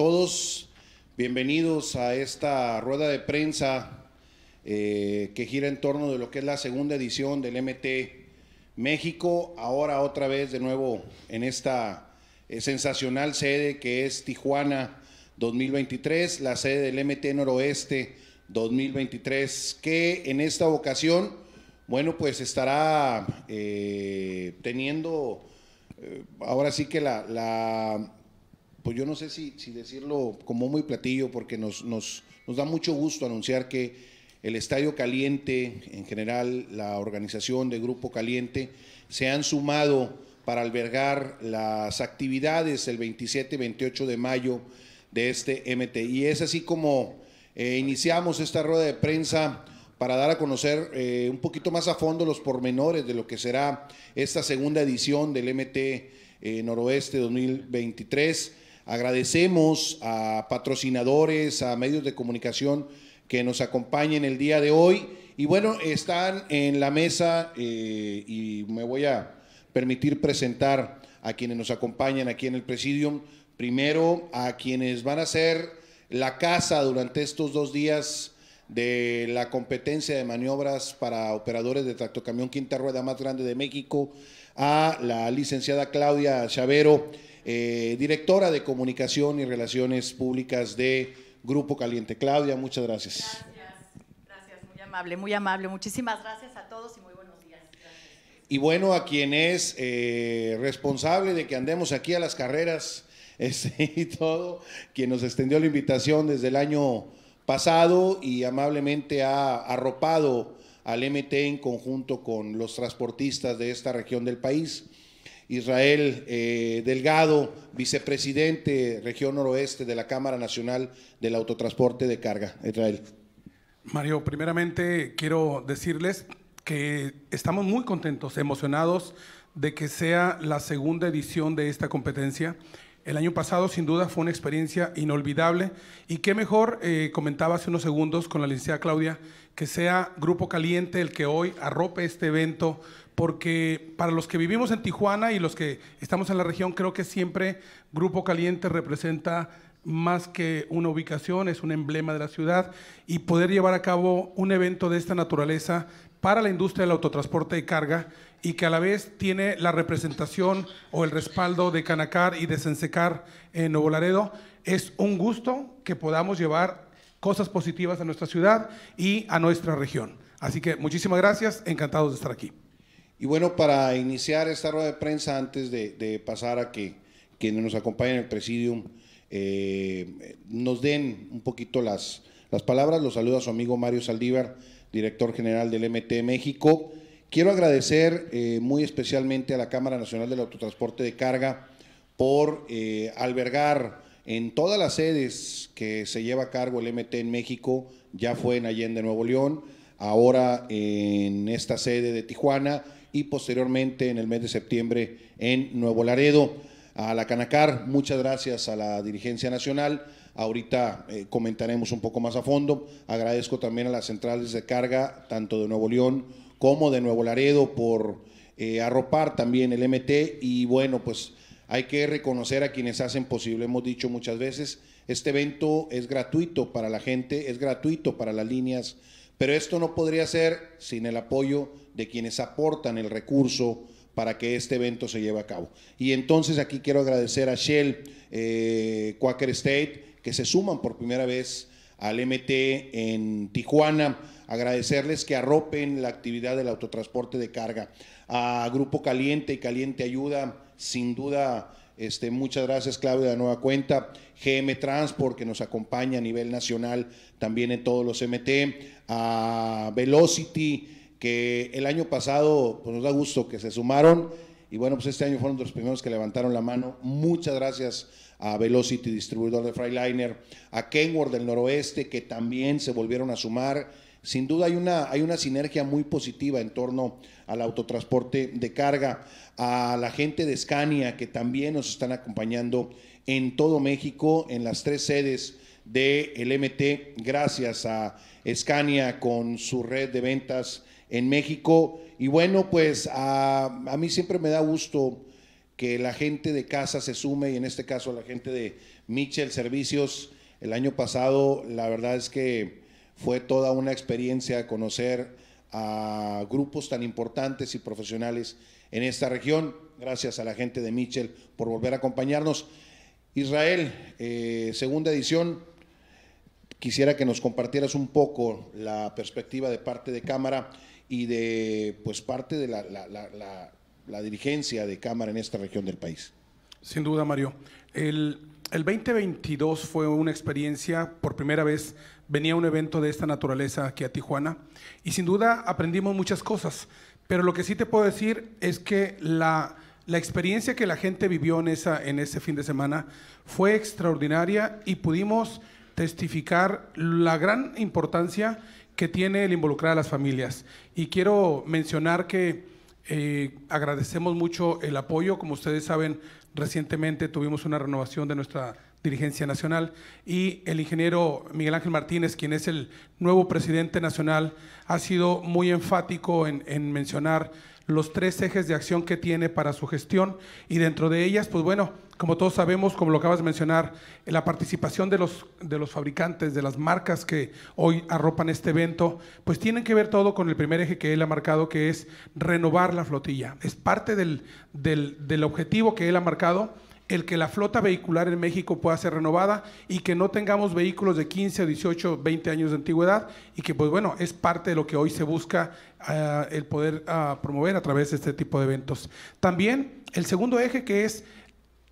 todos, bienvenidos a esta rueda de prensa eh, que gira en torno de lo que es la segunda edición del MT México, ahora otra vez de nuevo en esta eh, sensacional sede que es Tijuana 2023, la sede del MT Noroeste 2023, que en esta ocasión, bueno, pues estará eh, teniendo ahora sí que la, la pues yo no sé si, decirlo como muy platillo, porque nos, nos, da mucho gusto anunciar que el Estadio Caliente, en general la organización de Grupo Caliente, se han sumado para albergar las actividades el 27 28 de mayo de este MT. Y es así como eh, iniciamos esta rueda de prensa para dar a conocer eh, un poquito más a fondo los pormenores de lo que será esta segunda edición del MT eh, Noroeste 2023. Agradecemos a patrocinadores, a medios de comunicación que nos acompañen el día de hoy. Y bueno, están en la mesa eh, y me voy a permitir presentar a quienes nos acompañan aquí en el Presidium. Primero, a quienes van a ser la casa durante estos dos días de la competencia de maniobras para operadores de tractocamión quinta rueda más grande de México, a la licenciada Claudia Chavero eh, directora de Comunicación y Relaciones Públicas de Grupo Caliente. Claudia, muchas gracias. Gracias, gracias, muy amable, muy amable. Muchísimas gracias a todos y muy buenos días. Y bueno, a quien es eh, responsable de que andemos aquí a las carreras y todo, quien nos extendió la invitación desde el año pasado y amablemente ha arropado al MT en conjunto con los transportistas de esta región del país. Israel eh, Delgado, vicepresidente región noroeste de la Cámara Nacional del Autotransporte de Carga. Israel. Mario, primeramente quiero decirles que estamos muy contentos, emocionados de que sea la segunda edición de esta competencia. El año pasado, sin duda, fue una experiencia inolvidable. Y qué mejor, eh, comentaba hace unos segundos con la licenciada Claudia, que sea Grupo Caliente el que hoy arrope este evento, porque para los que vivimos en Tijuana y los que estamos en la región, creo que siempre Grupo Caliente representa más que una ubicación, es un emblema de la ciudad y poder llevar a cabo un evento de esta naturaleza para la industria del autotransporte de carga y que a la vez tiene la representación o el respaldo de Canacar y de Sensecar en Nuevo Laredo, es un gusto que podamos llevar cosas positivas a nuestra ciudad y a nuestra región. Así que muchísimas gracias, encantados de estar aquí. Y bueno, para iniciar esta rueda de prensa, antes de, pasar a que quienes nos acompañen en el presidium eh, nos den un poquito las, las palabras, los saluda su amigo Mario Saldívar, director general del MT México. Quiero agradecer eh, muy especialmente a la Cámara Nacional del Autotransporte de Carga por eh, albergar en todas las sedes que se lleva a cargo el MT en México, ya fue en Allende, Nuevo León, ahora en esta sede de Tijuana y posteriormente en el mes de septiembre en Nuevo Laredo. A la Canacar, muchas gracias a la dirigencia nacional. Ahorita eh, comentaremos un poco más a fondo. Agradezco también a las centrales de carga, tanto de Nuevo León como de Nuevo Laredo, por eh, arropar también el MT. Y bueno, pues hay que reconocer a quienes hacen posible, hemos dicho muchas veces, este evento es gratuito para la gente, es gratuito para las líneas, pero esto no podría ser sin el apoyo de quienes aportan el recurso para que este evento se lleve a cabo. Y entonces aquí quiero agradecer a Shell, eh, Quaker State, que se suman por primera vez al MT en Tijuana, agradecerles que arropen la actividad del autotransporte de carga, a Grupo Caliente y Caliente Ayuda, sin duda, este, muchas gracias, Claudia, de la nueva cuenta. GM Transport, que nos acompaña a nivel nacional también en todos los MT. A Velocity, que el año pasado pues, nos da gusto que se sumaron. Y bueno, pues este año fueron los primeros que levantaron la mano. Muchas gracias a Velocity, distribuidor de Freiliner, a Kenworth del Noroeste, que también se volvieron a sumar sin duda hay una, hay una sinergia muy positiva en torno al autotransporte de carga, a la gente de Scania que también nos están acompañando en todo México, en las tres sedes del de MT, gracias a Scania con su red de ventas en México. Y bueno, pues a, mí siempre me da gusto que la gente de casa se sume y en este caso la gente de Michel Servicios. El año pasado, la verdad es que fue toda una experiencia conocer a grupos tan importantes y profesionales en esta región. Gracias a la gente de Mitchell por volver a acompañarnos. Israel, eh, segunda edición, quisiera que nos compartieras un poco la perspectiva de parte de Cámara y de pues parte de la, la dirigencia de Cámara en esta región del país. Sin duda, Mario. El, 2022 fue una experiencia, por primera vez venía un evento de esta naturaleza aquí a Tijuana y sin duda aprendimos muchas cosas, pero lo que sí te puedo decir es que la, la experiencia que la gente vivió en, esa, en ese fin de semana fue extraordinaria y pudimos testificar la gran importancia que tiene el involucrar a las familias. Y quiero mencionar que eh, agradecemos mucho el apoyo, como ustedes saben, Recientemente tuvimos una renovación de nuestra dirigencia nacional y el ingeniero Miguel Ángel Martínez, quien es el nuevo presidente nacional, ha sido muy enfático en, mencionar los tres ejes de acción que tiene para su gestión y dentro de ellas, pues bueno, como todos sabemos, como lo acabas de mencionar, la participación de los, fabricantes, de las marcas que hoy arropan este evento, pues tienen que ver todo con el primer eje que él ha marcado, que es renovar la flotilla. Es parte del, del, del objetivo que él ha marcado el que la flota vehicular en México pueda ser renovada y que no tengamos vehículos de 15, 18, 20 años de antigüedad y que, pues bueno, es parte de lo que hoy se busca ah, el poder ah, promover a través de este tipo de eventos. También el segundo eje que es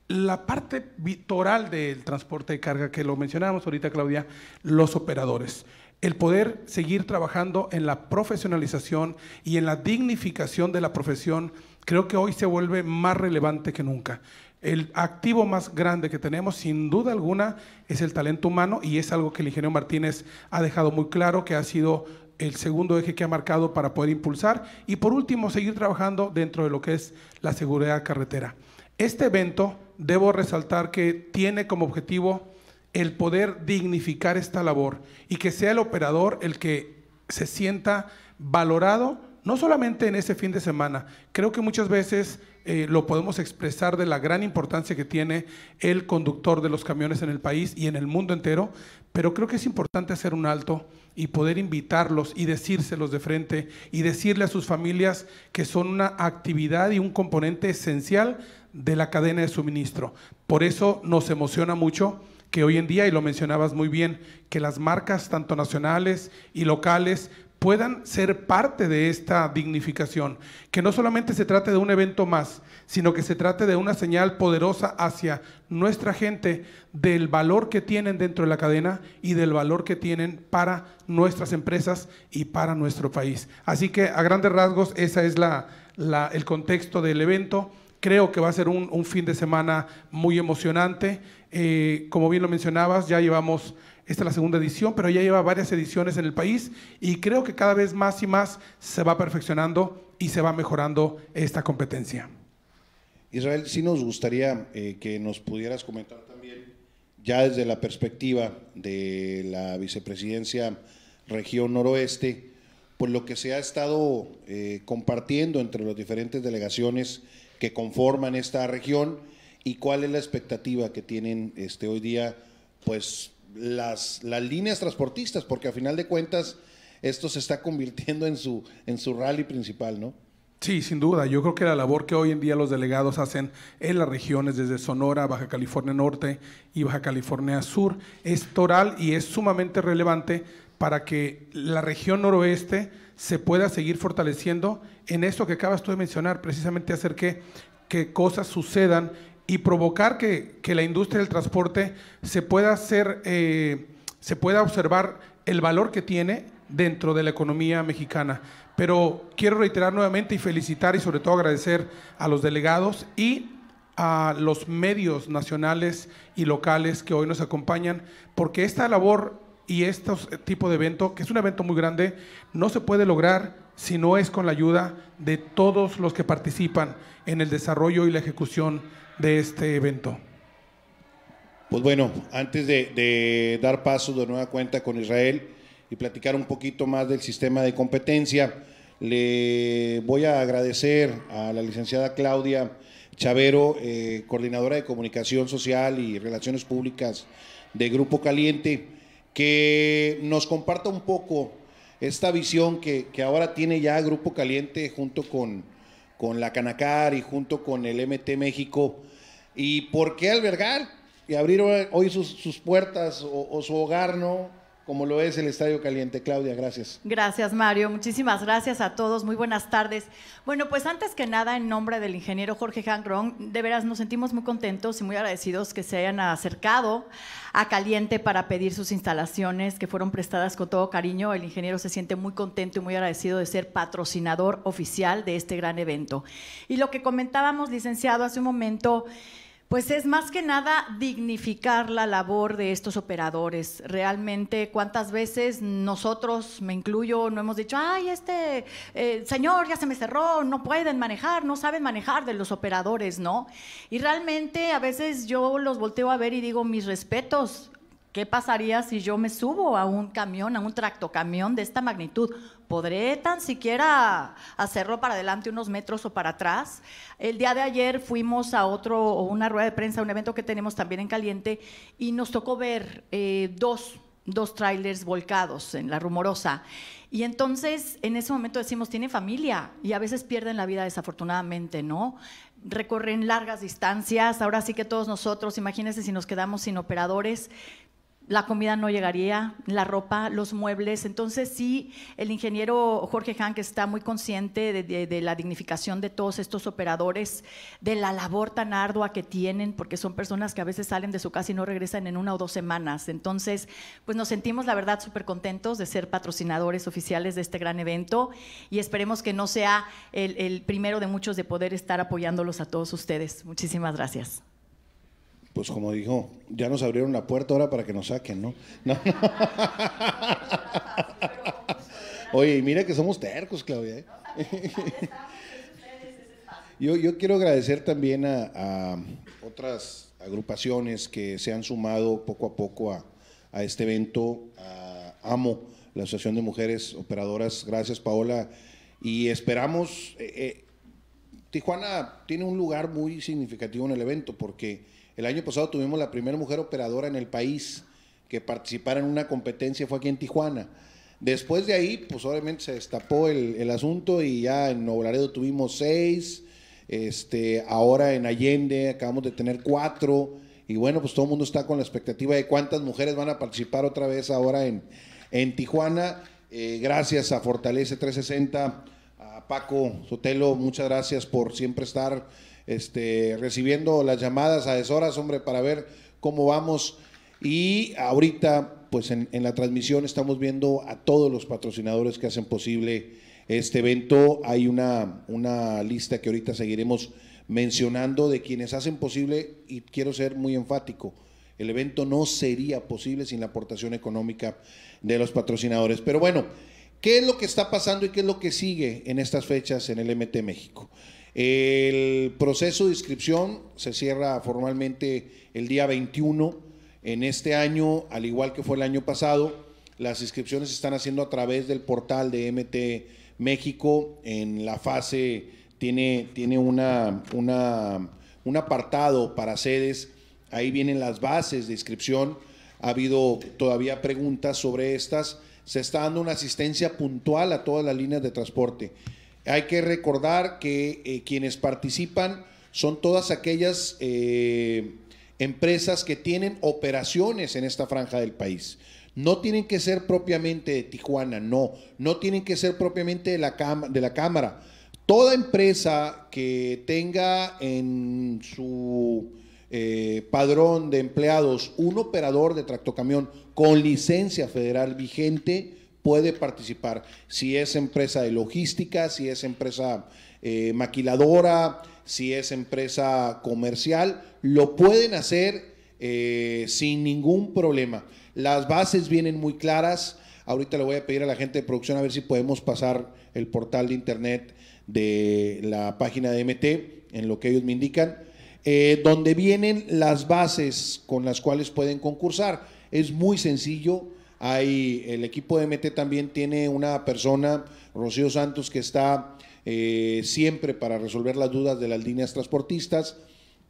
la parte vitoral del transporte de carga que lo mencionábamos ahorita, Claudia, los operadores el poder seguir trabajando en la profesionalización y en la dignificación de la profesión, creo que hoy se vuelve más relevante que nunca. El activo más grande que tenemos, sin duda alguna, es el talento humano y es algo que el ingeniero Martínez ha dejado muy claro, que ha sido el segundo eje que ha marcado para poder impulsar y por último seguir trabajando dentro de lo que es la seguridad carretera. Este evento, debo resaltar que tiene como objetivo el poder dignificar esta labor y que sea el operador el que se sienta valorado no solamente en ese fin de semana, creo que muchas veces eh, lo podemos expresar de la gran importancia que tiene el conductor de los camiones en el país y en el mundo entero, pero creo que es importante hacer un alto y poder invitarlos y decírselos de frente y decirle a sus familias que son una actividad y un componente esencial de la cadena de suministro. Por eso nos emociona mucho que hoy en día, y lo mencionabas muy bien, que las marcas tanto nacionales y locales puedan ser parte de esta dignificación, que no solamente se trate de un evento más, sino que se trate de una señal poderosa hacia nuestra gente del valor que tienen dentro de la cadena y del valor que tienen para nuestras empresas y para nuestro país. Así que a grandes rasgos ese es el contexto del evento. Creo que va a ser un, fin de semana muy emocionante. Eh, como bien lo mencionabas, ya llevamos esta es la segunda edición, pero ya lleva varias ediciones en el país y creo que cada vez más y más se va perfeccionando y se va mejorando esta competencia. Israel, sí nos gustaría eh, que nos pudieras comentar también, ya desde la perspectiva de la vicepresidencia región noroeste, pues lo que se ha estado eh, compartiendo entre las diferentes delegaciones que conforman esta región y cuál es la expectativa que tienen este, hoy día, pues las, las líneas transportistas, porque a final de cuentas esto se está convirtiendo en su, en su rally principal, ¿no? Sí, sin duda. Yo creo que la labor que hoy en día los delegados hacen en las regiones, desde Sonora, Baja California Norte y Baja California Sur, es toral y es sumamente relevante para que la región noroeste se pueda seguir fortaleciendo en esto que acabas tú de mencionar, precisamente hacer que, que cosas sucedan y provocar que, la industria del transporte se pueda, hacer, eh, se pueda observar el valor que tiene dentro de la economía mexicana. Pero quiero reiterar nuevamente y felicitar y sobre todo agradecer a los delegados y a los medios nacionales y locales que hoy nos acompañan, porque esta labor y este tipo de evento, que es un evento muy grande, no se puede lograr si no es con la ayuda de todos los que participan en el desarrollo y la ejecución de este evento? Pues bueno, antes de, dar paso de nueva cuenta con Israel y platicar un poquito más del sistema de competencia, le voy a agradecer a la licenciada Claudia Chavero, eh, coordinadora de comunicación social y relaciones públicas de Grupo Caliente, que nos comparta un poco esta visión que, que ahora tiene ya Grupo Caliente junto con, con la Canacar y junto con el MT México. ¿Y por qué albergar y abrir hoy sus, puertas o, o, su hogar, no? como lo es el Estadio Caliente. Claudia, gracias. Gracias, Mario. Muchísimas gracias a todos. Muy buenas tardes. Bueno, pues antes que nada, en nombre del ingeniero Jorge Hangrong, de veras nos sentimos muy contentos y muy agradecidos que se hayan acercado a Caliente para pedir sus instalaciones que fueron prestadas con todo cariño. El ingeniero se siente muy contento y muy agradecido de ser patrocinador oficial de este gran evento. Y lo que comentábamos, licenciado, hace un momento... Pues es más que nada dignificar la labor de estos operadores. Realmente, ¿cuántas veces nosotros, me incluyo, no hemos dicho, ay, este eh, señor ya se me cerró, no pueden manejar, no saben manejar de los operadores, ¿no? Y realmente a veces yo los volteo a ver y digo, mis respetos, ¿Qué pasaría si yo me subo a un camión, a un tractocamión de esta magnitud? ¿Podré tan siquiera hacerlo para adelante unos metros o para atrás? El día de ayer fuimos a otro, una rueda de prensa, un evento que tenemos también en Caliente, y nos tocó ver eh, dos, dos trailers volcados en La Rumorosa. Y entonces, en ese momento decimos, tiene familia, y a veces pierden la vida desafortunadamente, ¿no? Recorren largas distancias, ahora sí que todos nosotros, imagínense si nos quedamos sin operadores, la comida no llegaría, la ropa, los muebles. Entonces sí, el ingeniero Jorge Hank está muy consciente de, la dignificación de todos estos operadores, de la labor tan ardua que tienen, porque son personas que a veces salen de su casa y no regresan en una o dos semanas. Entonces, pues nos sentimos la verdad súper contentos de ser patrocinadores oficiales de este gran evento y esperemos que no sea el primero de muchos de poder estar apoyándolos a todos ustedes. Muchísimas gracias pues como dijo, ya nos abrieron la puerta ahora para que nos saquen, ¿no? Oye, y mira que somos tercos, Claudia. ¿eh? Yo, quiero agradecer también a, otras agrupaciones que se han sumado poco a poco a, este evento, AMO, la Asociación de Mujeres Operadoras. Gracias, Paola. Y esperamos, eh, eh, Tijuana tiene un lugar muy significativo en el evento porque el año pasado tuvimos la primera mujer operadora en el país que participara en una competencia, fue aquí en Tijuana. Después de ahí, pues obviamente se destapó el, asunto y ya en Nuevo tuvimos seis, este, ahora en Allende acabamos de tener cuatro y bueno, pues todo el mundo está con la expectativa de cuántas mujeres van a participar otra vez ahora en, en Tijuana. Eh, gracias a Fortaleza 360, a Paco Sotelo, muchas gracias por siempre estar este, recibiendo las llamadas a deshoras, hombre, para ver cómo vamos. Y ahorita, pues en, en, la transmisión estamos viendo a todos los patrocinadores que hacen posible este evento. Hay una, una lista que ahorita seguiremos mencionando de quienes hacen posible, y quiero ser muy enfático, el evento no sería posible sin la aportación económica de los patrocinadores. Pero bueno, ¿qué es lo que está pasando y qué es lo que sigue en estas fechas en el MT México? El proceso de inscripción se cierra formalmente el día 21. En este año, al igual que fue el año pasado, las inscripciones se están haciendo a través del portal de MT México. En la fase tiene, tiene una, un apartado para sedes. Ahí vienen las bases de inscripción. Ha habido todavía preguntas sobre estas. Se está dando una asistencia puntual a todas las líneas de transporte. Hay que recordar que eh, quienes participan son todas aquellas eh, empresas que tienen operaciones en esta franja del país. No tienen que ser propiamente de Tijuana, no. No tienen que ser propiamente de la, de la Cámara. Toda empresa que tenga en su eh, padrón de empleados un operador de tractocamión con licencia federal vigente puede participar. Si es empresa de logística, si es empresa eh, maquiladora, si es empresa comercial, lo pueden hacer eh, sin ningún problema. Las bases vienen muy claras. Ahorita le voy a pedir a la gente de producción a ver si podemos pasar el portal de internet de la página de MT en lo que ellos me indican, eh, donde vienen las bases con las cuales pueden concursar. Es muy sencillo hay, el equipo de MT también tiene una persona, Rocío Santos, que está eh, siempre para resolver las dudas de las líneas transportistas.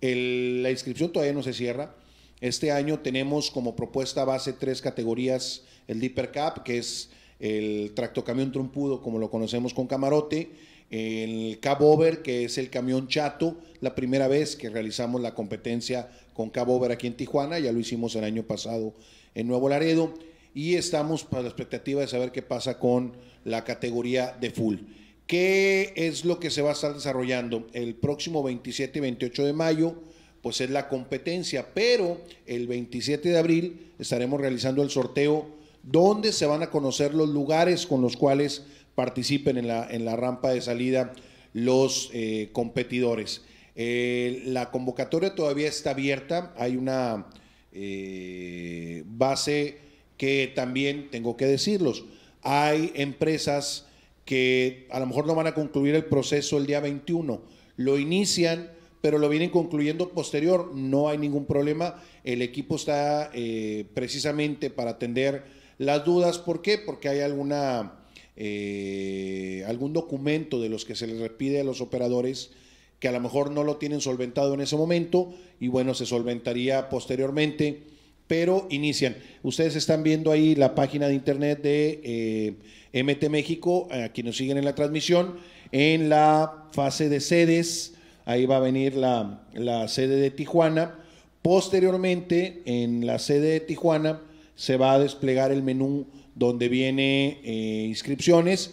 El, la inscripción todavía no se cierra. Este año tenemos como propuesta base tres categorías, el Deeper Cup, que es el tractocamión trompudo, como lo conocemos con camarote, el Cabover, que es el camión chato, la primera vez que realizamos la competencia con Cabover aquí en Tijuana, ya lo hicimos el año pasado en Nuevo Laredo, y estamos para la expectativa de saber qué pasa con la categoría de full. ¿Qué es lo que se va a estar desarrollando? El próximo 27 y 28 de mayo, pues es la competencia, pero el 27 de abril estaremos realizando el sorteo donde se van a conocer los lugares con los cuales participen en la, en la rampa de salida los eh, competidores. Eh, la convocatoria todavía está abierta, hay una eh, base que también tengo que decirlos, hay empresas que a lo mejor no van a concluir el proceso el día 21, lo inician, pero lo vienen concluyendo posterior, no hay ningún problema, el equipo está eh, precisamente para atender las dudas, ¿por qué? Porque hay alguna... Eh, algún documento de los que se les pide a los operadores que a lo mejor no lo tienen solventado en ese momento y bueno, se solventaría posteriormente pero inician. Ustedes están viendo ahí la página de internet de eh, MT México, a quienes siguen en la transmisión, en la fase de sedes, ahí va a venir la, la sede de Tijuana. Posteriormente, en la sede de Tijuana, se va a desplegar el menú donde viene eh, inscripciones.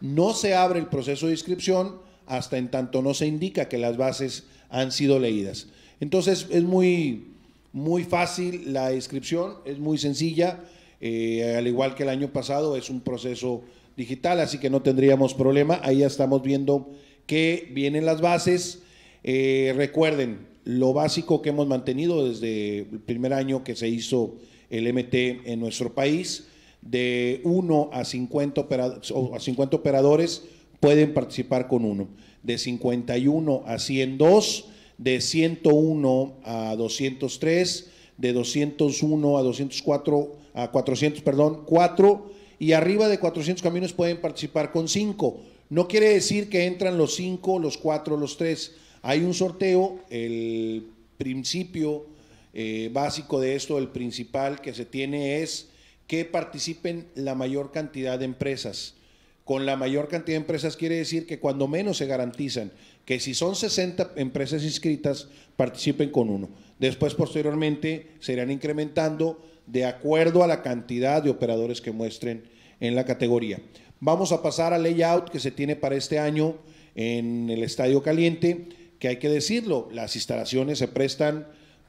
No se abre el proceso de inscripción hasta en tanto no se indica que las bases han sido leídas. Entonces, es muy muy fácil la inscripción, es muy sencilla. Eh, al igual que el año pasado, es un proceso digital, así que no tendríamos problema. Ahí ya estamos viendo que vienen las bases. Eh, recuerden, lo básico que hemos mantenido desde el primer año que se hizo el MT en nuestro país, de 1 a 50, a 50 operadores pueden participar con uno, de 51 a 102 de 101 a 203, de 201 a 204, a 400, perdón, 4, y arriba de 400 camiones pueden participar con 5. No quiere decir que entran los 5, los 4, los 3. Hay un sorteo, el principio eh, básico de esto, el principal que se tiene es que participen la mayor cantidad de empresas. Con la mayor cantidad de empresas quiere decir que cuando menos se garantizan, que si son 60 empresas inscritas, participen con uno. Después, posteriormente, se irán incrementando de acuerdo a la cantidad de operadores que muestren en la categoría. Vamos a pasar al layout que se tiene para este año en el Estadio Caliente, que hay que decirlo, las instalaciones se prestan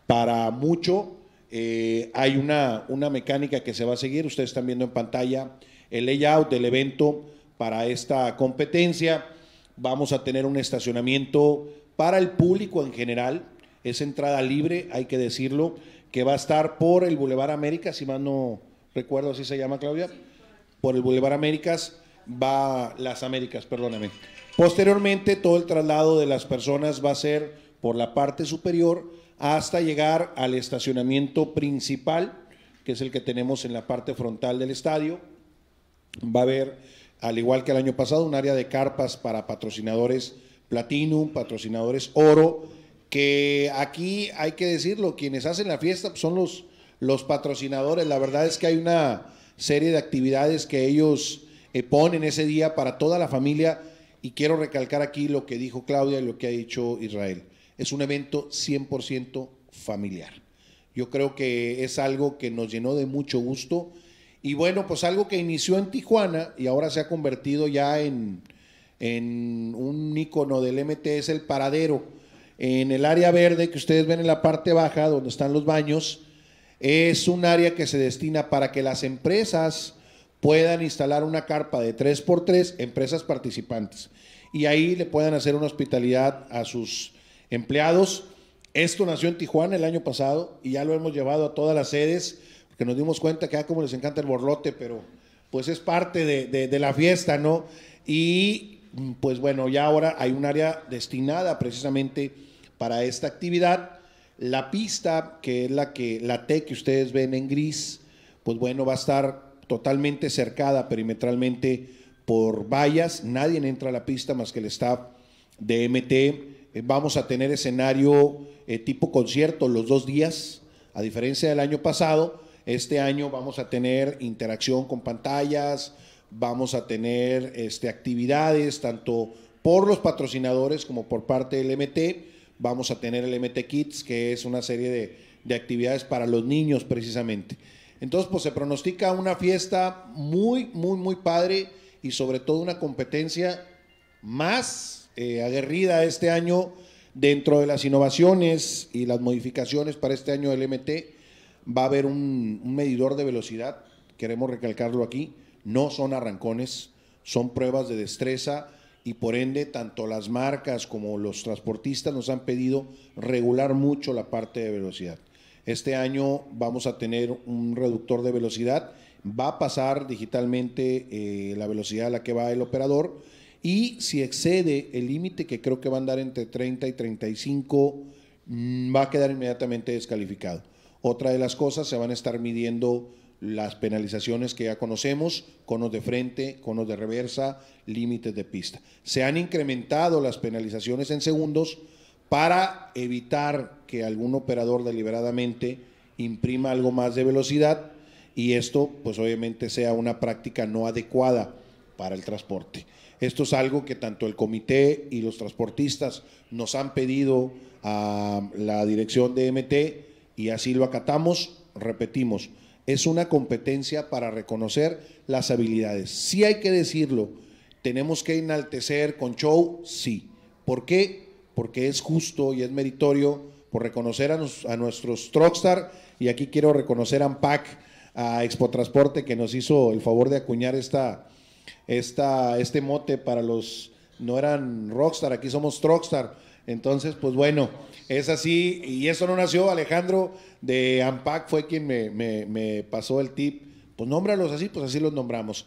para mucho. Eh, hay una, una mecánica que se va a seguir, ustedes están viendo en pantalla el layout del evento para esta competencia Vamos a tener un estacionamiento para el público en general. Es entrada libre, hay que decirlo, que va a estar por el Boulevard Américas, si más no recuerdo así se llama, Claudia. Por el Boulevard Américas va las Américas, perdóname. Posteriormente, todo el traslado de las personas va a ser por la parte superior hasta llegar al estacionamiento principal, que es el que tenemos en la parte frontal del estadio. Va a haber al igual que el año pasado, un área de carpas para patrocinadores Platinum, patrocinadores Oro, que aquí hay que decirlo, quienes hacen la fiesta son los, los patrocinadores. La verdad es que hay una serie de actividades que ellos eh, ponen ese día para toda la familia y quiero recalcar aquí lo que dijo Claudia y lo que ha dicho Israel. Es un evento 100% familiar. Yo creo que es algo que nos llenó de mucho gusto y bueno, pues algo que inició en Tijuana y ahora se ha convertido ya en, un icono del MT es el paradero. En el área verde que ustedes ven en la parte baja, donde están los baños, es un área que se destina para que las empresas puedan instalar una carpa de 3x3, empresas participantes, y ahí le puedan hacer una hospitalidad a sus empleados. Esto nació en Tijuana el año pasado y ya lo hemos llevado a todas las sedes que nos dimos cuenta que a ah, como les encanta el borlote, pero pues es parte de, la fiesta, ¿no? Y mm, pues bueno, ya ahora hay un área destinada precisamente para esta actividad. La pista, que es la que la T que ustedes ven en gris, pues bueno, va a estar totalmente cercada perimetralmente por vallas. Nadie entra a la pista más que el staff de MT. Eh, vamos a tener escenario eh, tipo concierto los dos días, a diferencia del año pasado, este año vamos a tener interacción con pantallas, vamos a tener este, actividades tanto por los patrocinadores como por parte del MT. Vamos a tener el MT Kids, que es una serie de, actividades para los niños precisamente. Entonces, pues se pronostica una fiesta muy, muy, muy padre y sobre todo una competencia más eh, aguerrida este año dentro de las innovaciones y las modificaciones para este año del MT va a haber un, medidor de velocidad, queremos recalcarlo aquí, no son arrancones, son pruebas de destreza y por ende tanto las marcas como los transportistas nos han pedido regular mucho la parte de velocidad. Este año vamos a tener un reductor de velocidad, va a pasar digitalmente eh, la velocidad a la que va el operador y si excede el límite que creo que va a andar entre 30 y 35, mm, va a quedar inmediatamente descalificado. Otra de las cosas, se van a estar midiendo las penalizaciones que ya conocemos, conos de frente, conos de reversa, límites de pista. Se han incrementado las penalizaciones en segundos para evitar que algún operador deliberadamente imprima algo más de velocidad y esto pues obviamente sea una práctica no adecuada para el transporte. Esto es algo que tanto el comité y los transportistas nos han pedido a la dirección de MT y así lo acatamos, repetimos, es una competencia para reconocer las habilidades. Si hay que decirlo, tenemos que enaltecer con show, sí. ¿Por qué? Porque es justo y es meritorio por reconocer a, nuestros Truckstar y aquí quiero reconocer a AMPAC, a Expo Transporte que nos hizo el favor de acuñar esta, esta, este mote para los, no eran Rockstar, aquí somos Truckstar entonces, pues bueno, es así. Y eso no nació. Alejandro de Ampac fue quien me, pasó el tip. Pues nómbralos así, pues así los nombramos.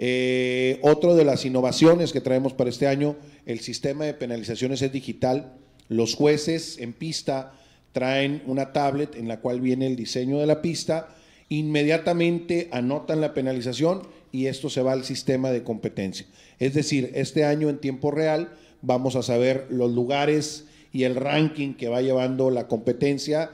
Eh, otro de las innovaciones que traemos para este año, el sistema de penalizaciones es digital. Los jueces en pista traen una tablet en la cual viene el diseño de la pista, inmediatamente anotan la penalización y esto se va al sistema de competencia. Es decir, este año en tiempo real vamos a saber los lugares y el ranking que va llevando la competencia,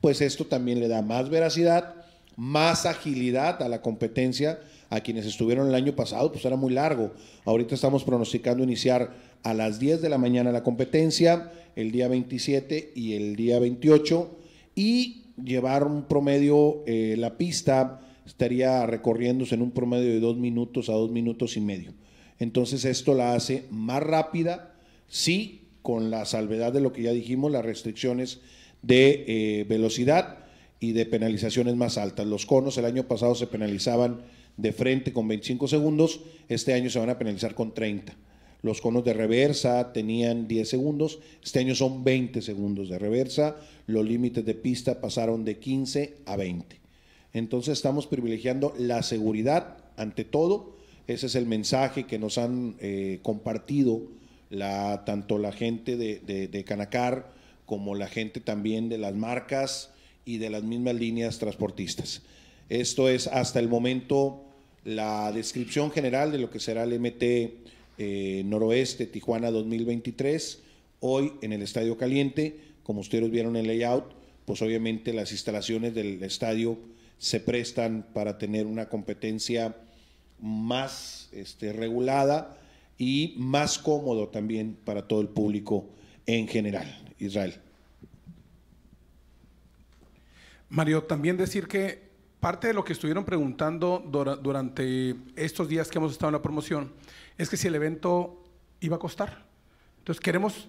pues esto también le da más veracidad, más agilidad a la competencia. A quienes estuvieron el año pasado, pues era muy largo. Ahorita estamos pronosticando iniciar a las 10 de la mañana la competencia, el día 27 y el día 28, y llevar un promedio, eh, la pista estaría recorriéndose en un promedio de dos minutos a dos minutos y medio. Entonces esto la hace más rápida, sí, con la salvedad de lo que ya dijimos, las restricciones de eh, velocidad y de penalizaciones más altas. Los conos el año pasado se penalizaban de frente con 25 segundos, este año se van a penalizar con 30. Los conos de reversa tenían 10 segundos, este año son 20 segundos de reversa, los límites de pista pasaron de 15 a 20. Entonces estamos privilegiando la seguridad ante todo ese es el mensaje que nos han eh, compartido tanto la gente de, Canacar como la gente también de las marcas y de las mismas líneas transportistas. Esto es hasta el momento la descripción general de lo que será el MT eh, Noroeste Tijuana 2023, hoy en el Estadio Caliente, como ustedes vieron en layout, pues obviamente las instalaciones del estadio se prestan para tener una competencia más este, regulada y más cómodo también para todo el público en general. Israel. Mario, también decir que parte de lo que estuvieron preguntando durante estos días que hemos estado en la promoción es que si el evento iba a costar. Entonces queremos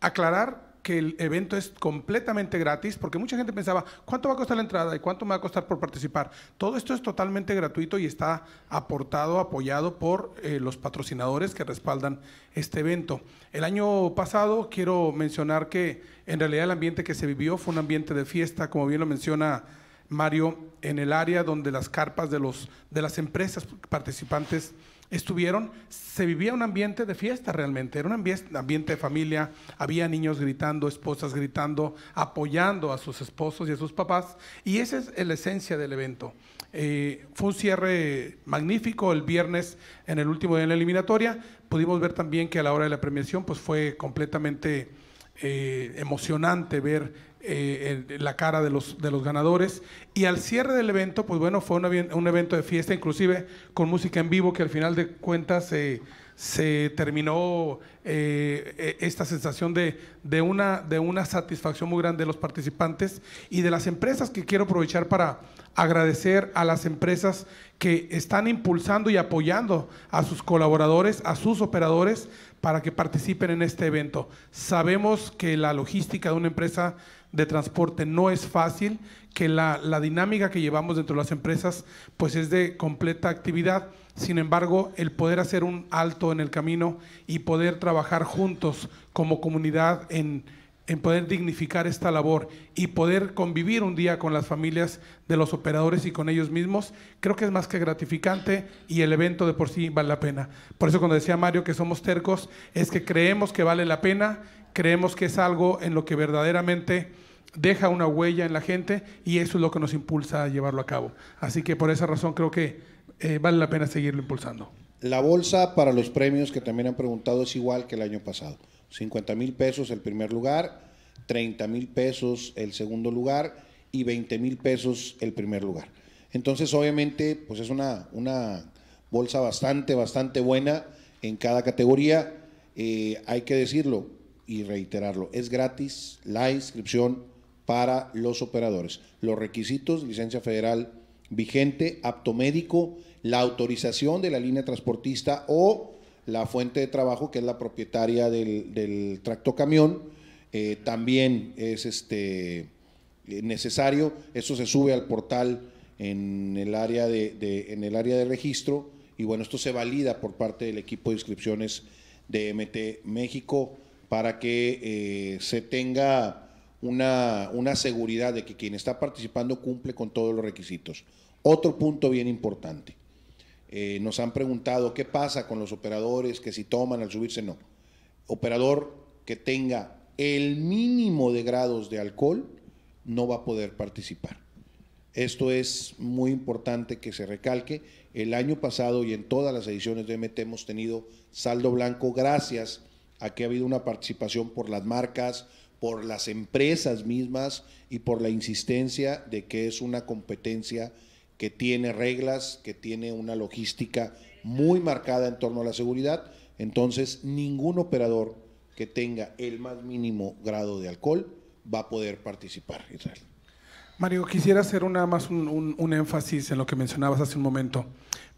aclarar que el evento es completamente gratis, porque mucha gente pensaba, ¿cuánto va a costar la entrada y cuánto me va a costar por participar? Todo esto es totalmente gratuito y está aportado, apoyado por eh, los patrocinadores que respaldan este evento. El año pasado quiero mencionar que en realidad el ambiente que se vivió fue un ambiente de fiesta, como bien lo menciona Mario, en el área donde las carpas de, los, de las empresas participantes estuvieron, se vivía un ambiente de fiesta realmente, era un ambiente de familia, había niños gritando, esposas gritando, apoyando a sus esposos y a sus papás, y esa es la esencia del evento. Eh, fue un cierre magnífico el viernes en el último día de la eliminatoria, pudimos ver también que a la hora de la premiación pues fue completamente... Eh, emocionante ver eh, la cara de los, de los ganadores. Y al cierre del evento, pues bueno, fue un, evento de fiesta, inclusive con música en vivo, que al final de cuentas se terminó eh, e, esta sensación de, una, de una satisfacción muy grande de los participantes y de las empresas que quiero aprovechar para agradecer a las empresas que están impulsando y apoyando a sus colaboradores, a sus operadores, para que participen en este evento. Sabemos que la logística de una empresa de transporte no es fácil, que la, dinámica que llevamos dentro de las empresas pues es de completa actividad, sin embargo el poder hacer un alto en el camino y poder trabajar juntos como comunidad en, en poder dignificar esta labor y poder convivir un día con las familias de los operadores y con ellos mismos, creo que es más que gratificante y el evento de por sí vale la pena. Por eso cuando decía Mario que somos tercos, es que creemos que vale la pena, creemos que es algo en lo que verdaderamente deja una huella en la gente y eso es lo que nos impulsa a llevarlo a cabo. Así que por esa razón creo que eh, vale la pena seguirlo impulsando. La bolsa para los premios que también han preguntado es igual que el año pasado. 50 mil pesos el primer lugar, 30 mil pesos el segundo lugar y 20 mil pesos el primer lugar. Entonces, obviamente, pues es una, una bolsa bastante, bastante buena en cada categoría. Eh, hay que decirlo y reiterarlo, es gratis la inscripción para los operadores. Los requisitos, licencia federal vigente, apto médico, la autorización de la línea transportista o la fuente de trabajo, que es la propietaria del, del tracto camión, eh, también es este, necesario. Eso se sube al portal en el área de, en el área de registro y bueno, esto se valida por parte del equipo de inscripciones de MT México para que eh, se tenga una, seguridad de que quien está participando cumple con todos los requisitos. Otro punto bien importante. Eh, nos han preguntado qué pasa con los operadores que si toman al subirse, no. Operador que tenga el mínimo de grados de alcohol no va a poder participar. Esto es muy importante que se recalque. El año pasado y en todas las ediciones de MT hemos tenido saldo blanco gracias a que ha habido una participación por las marcas, por las empresas mismas y por la insistencia de que es una competencia que tiene reglas, que tiene una logística muy marcada en torno a la seguridad. Entonces, ningún operador que tenga el más mínimo grado de alcohol va a poder participar, Mario, quisiera hacer una más un, un énfasis en lo que mencionabas hace un momento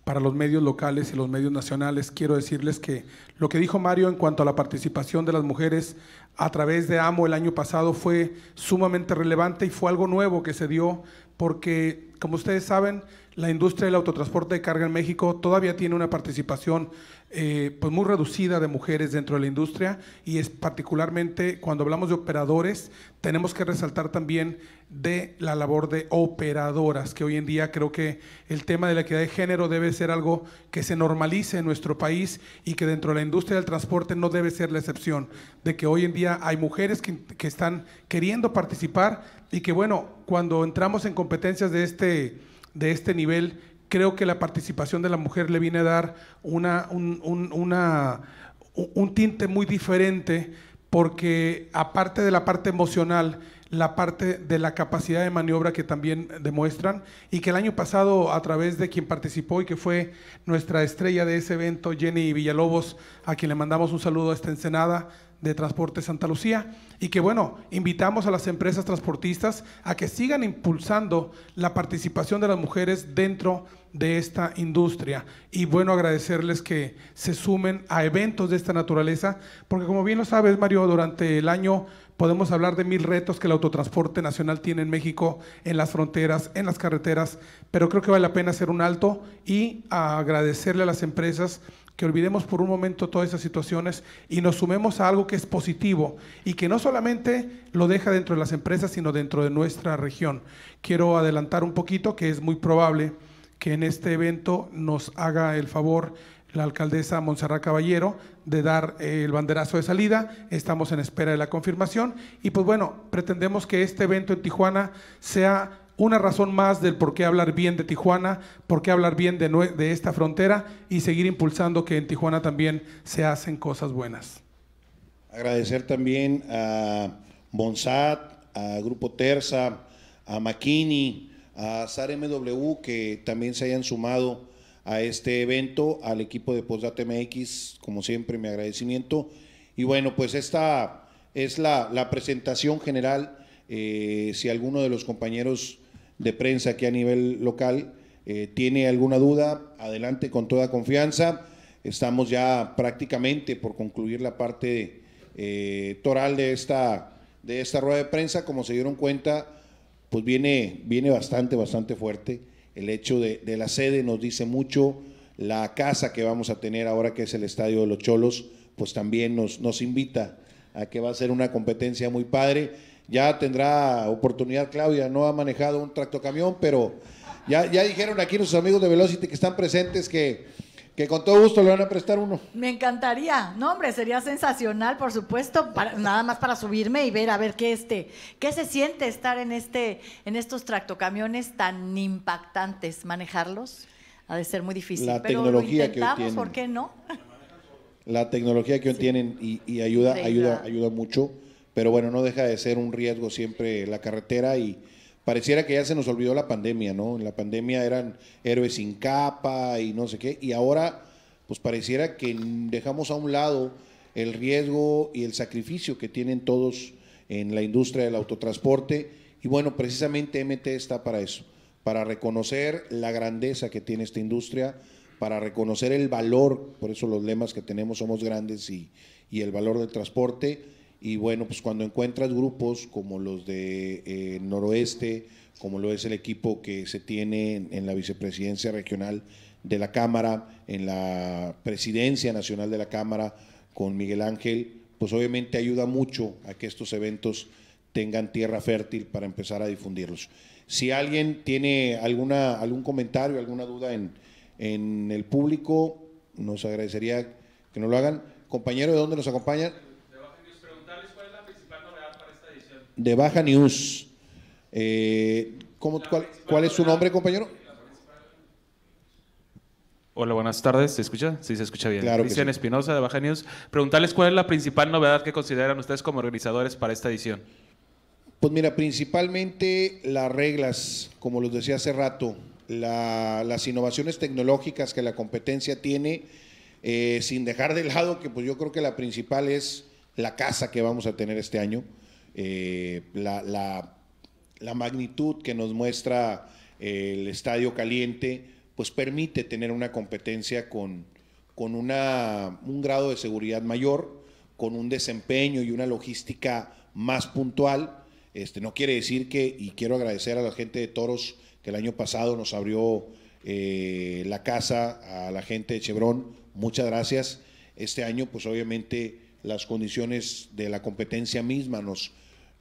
para los medios locales y los medios nacionales, quiero decirles que lo que dijo Mario en cuanto a la participación de las mujeres a través de AMO el año pasado fue sumamente relevante y fue algo nuevo que se dio porque, como ustedes saben, la industria del autotransporte de carga en México todavía tiene una participación eh, pues muy reducida de mujeres dentro de la industria y es particularmente cuando hablamos de operadores tenemos que resaltar también de la labor de operadoras que hoy en día creo que el tema de la equidad de género debe ser algo que se normalice en nuestro país y que dentro de la industria del transporte no debe ser la excepción de que hoy en día hay mujeres que, que están queriendo participar y que bueno cuando entramos en competencias de este de este nivel creo que la participación de la mujer le viene a dar una, un, una, un tinte muy diferente porque aparte de la parte emocional, la parte de la capacidad de maniobra que también demuestran y que el año pasado a través de quien participó y que fue nuestra estrella de ese evento, Jenny Villalobos, a quien le mandamos un saludo a esta ensenada, de Transporte Santa Lucía y que bueno, invitamos a las empresas transportistas a que sigan impulsando la participación de las mujeres dentro de esta industria y bueno, agradecerles que se sumen a eventos de esta naturaleza, porque como bien lo sabes Mario, durante el año podemos hablar de mil retos que el autotransporte nacional tiene en México, en las fronteras, en las carreteras, pero creo que vale la pena hacer un alto y agradecerle a las empresas que olvidemos por un momento todas esas situaciones y nos sumemos a algo que es positivo y que no solamente lo deja dentro de las empresas, sino dentro de nuestra región. Quiero adelantar un poquito que es muy probable que en este evento nos haga el favor la alcaldesa Montserrat Caballero de dar eh, el banderazo de salida. Estamos en espera de la confirmación y pues bueno, pretendemos que este evento en Tijuana sea una razón más del por qué hablar bien de Tijuana, por qué hablar bien de, esta frontera y seguir impulsando que en Tijuana también se hacen cosas buenas. Agradecer también a Bonsat, a Grupo Terza, a Makini, a SAR MW que también se hayan sumado a este evento, al equipo de postdate MX, como siempre mi agradecimiento. Y bueno, pues esta es la, presentación general. Eh, si alguno de los compañeros de prensa aquí a nivel local eh, tiene alguna duda, adelante con toda confianza. Estamos ya prácticamente por concluir la parte eh, toral de esta, de esta rueda de prensa. Como se dieron cuenta, pues viene, viene bastante, bastante fuerte. El hecho de, la sede nos dice mucho, la casa que vamos a tener ahora que es el Estadio de los Cholos, pues también nos, nos invita a que va a ser una competencia muy padre ya tendrá oportunidad Claudia, no ha manejado un tractocamión, pero ya, ya dijeron aquí nuestros amigos de Velocity que están presentes que, que con todo gusto le van a prestar uno. Me encantaría, no hombre, sería sensacional, por supuesto, para, nada más para subirme y ver a ver qué este, qué se siente estar en este, en estos tractocamiones tan impactantes, manejarlos ha de ser muy difícil. La pero tecnología que tienen, ¿por qué no? La tecnología que tienen y, ayuda, ayuda, ayuda mucho pero bueno, no deja de ser un riesgo siempre la carretera y pareciera que ya se nos olvidó la pandemia, ¿no? En la pandemia eran héroes sin capa y no sé qué, y ahora pues pareciera que dejamos a un lado el riesgo y el sacrificio que tienen todos en la industria del autotransporte. Y bueno, precisamente MT está para eso, para reconocer la grandeza que tiene esta industria, para reconocer el valor, por eso los lemas que tenemos somos grandes y, y el valor del transporte y bueno, pues cuando encuentras grupos como los de eh, Noroeste, como lo es el equipo que se tiene en, la vicepresidencia regional de la Cámara, en la presidencia nacional de la Cámara, con Miguel Ángel, pues obviamente ayuda mucho a que estos eventos tengan tierra fértil para empezar a difundirlos. Si alguien tiene alguna, algún comentario, alguna duda en, en el público, nos agradecería que nos lo hagan. Compañero, ¿de dónde nos acompañan? de Baja News. Eh, cuál, es su nombre, compañero? Hola, buenas tardes. ¿Se escucha? Sí, se escucha bien. Claro Cristian Espinosa, de Baja News. Preguntarles cuál es la principal novedad que consideran ustedes como organizadores para esta edición. Pues mira, principalmente las reglas, como los decía hace rato, las innovaciones tecnológicas que la competencia tiene, eh, sin dejar de lado que pues yo creo que la principal es la casa que vamos a tener este año. Eh, la, la, magnitud que nos muestra eh, el estadio caliente, pues permite tener una competencia con, con una, un grado de seguridad mayor, con un desempeño y una logística más puntual. Este, no quiere decir que, y quiero agradecer a la gente de Toros que el año pasado nos abrió eh, la casa, a la gente de Chevron, muchas gracias. Este año, pues obviamente las condiciones de la competencia misma nos,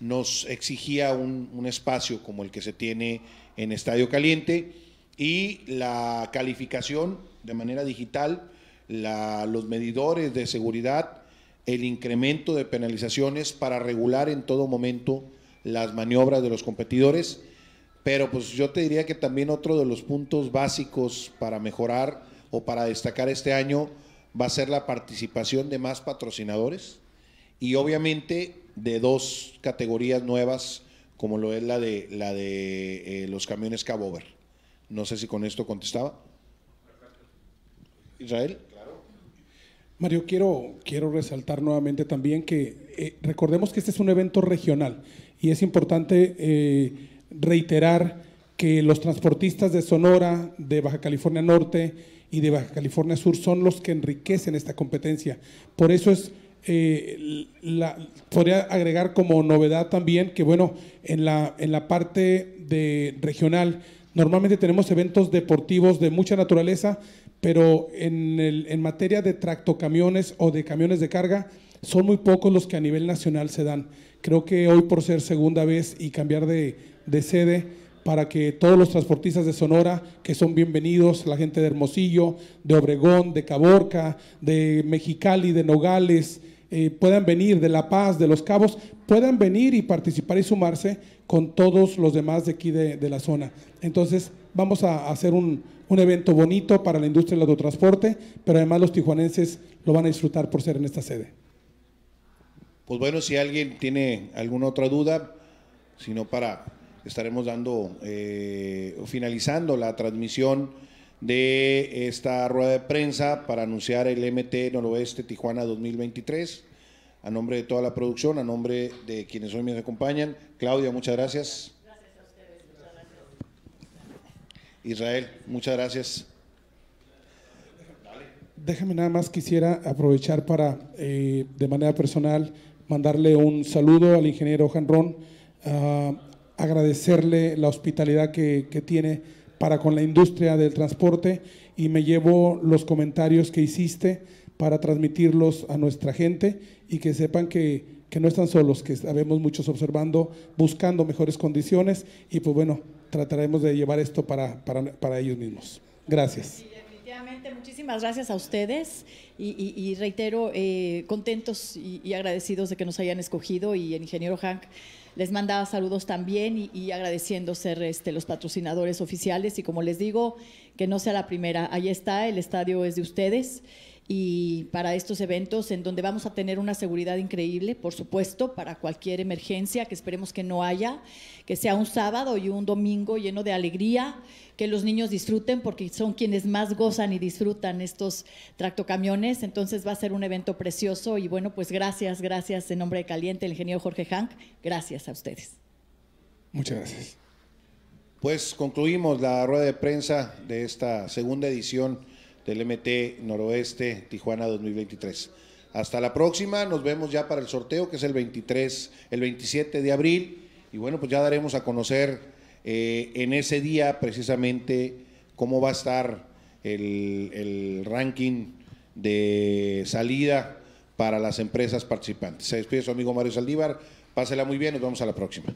nos exigía un, espacio como el que se tiene en Estadio Caliente y la calificación de manera digital, los medidores de seguridad, el incremento de penalizaciones para regular en todo momento las maniobras de los competidores. Pero pues yo te diría que también otro de los puntos básicos para mejorar o para destacar este año va a ser la participación de más patrocinadores y obviamente de dos categorías nuevas, como lo es la de, la de eh, los camiones cabover. No sé si con esto contestaba. Israel. Mario, quiero, quiero resaltar nuevamente también que eh, recordemos que este es un evento regional y es importante eh, reiterar que los transportistas de Sonora, de Baja California Norte y de Baja California Sur son los que enriquecen esta competencia. Por eso es eh, la, podría agregar como novedad también que, bueno, en la, en la parte de regional, normalmente tenemos eventos deportivos de mucha naturaleza, pero en, en materia de tractocamiones o de camiones de carga, son muy pocos los que a nivel nacional se dan. Creo que hoy por ser segunda vez y cambiar de, de sede, para que todos los transportistas de Sonora, que son bienvenidos, la gente de Hermosillo, de Obregón, de Caborca, de Mexicali, de Nogales, eh, puedan venir de La Paz, de Los Cabos, puedan venir y participar y sumarse con todos los demás de aquí de, la zona. Entonces, vamos a hacer un, evento bonito para la industria del autotransporte, pero además los tijuanenses lo van a disfrutar por ser en esta sede. Pues bueno, si alguien tiene alguna otra duda, sino para, estaremos dando, eh, finalizando la transmisión de esta rueda de prensa para anunciar el MT Noroeste Tijuana 2023. A nombre de toda la producción, a nombre de quienes hoy me acompañan. Claudia, muchas gracias. Gracias a ustedes, Israel, muchas gracias. Déjame nada más, quisiera aprovechar para, eh, de manera personal, mandarle un saludo al ingeniero Janrón, uh, ah, agradecerle la hospitalidad que, que tiene para con la industria del transporte y me llevo los comentarios que hiciste para transmitirlos a nuestra gente y que sepan que, que no están solos, que sabemos muchos observando, buscando mejores condiciones y pues bueno, trataremos de llevar esto para, para, para ellos mismos. Gracias muchísimas gracias a ustedes y, reitero, eh, contentos y, y, agradecidos de que nos hayan escogido y el ingeniero Hank les mandaba saludos también y, agradeciendo ser este, los patrocinadores oficiales y como les digo, que no sea la primera. Ahí está, el estadio es de ustedes y para estos eventos en donde vamos a tener una seguridad increíble, por supuesto, para cualquier emergencia que esperemos que no haya, que sea un sábado y un domingo lleno de alegría, que los niños disfruten porque son quienes más gozan y disfrutan estos tractocamiones, entonces va a ser un evento precioso y bueno, pues gracias, gracias en nombre de Caliente, el ingeniero Jorge Hank, gracias a ustedes. Muchas gracias. Pues concluimos la rueda de prensa de esta segunda edición del MT Noroeste Tijuana 2023. Hasta la próxima, nos vemos ya para el sorteo que es el 23, el 27 de abril y bueno, pues ya daremos a conocer eh, en ese día precisamente cómo va a estar el, el ranking de salida para las empresas participantes. Se despide su amigo Mario Saldívar, pásela muy bien, nos vemos a la próxima.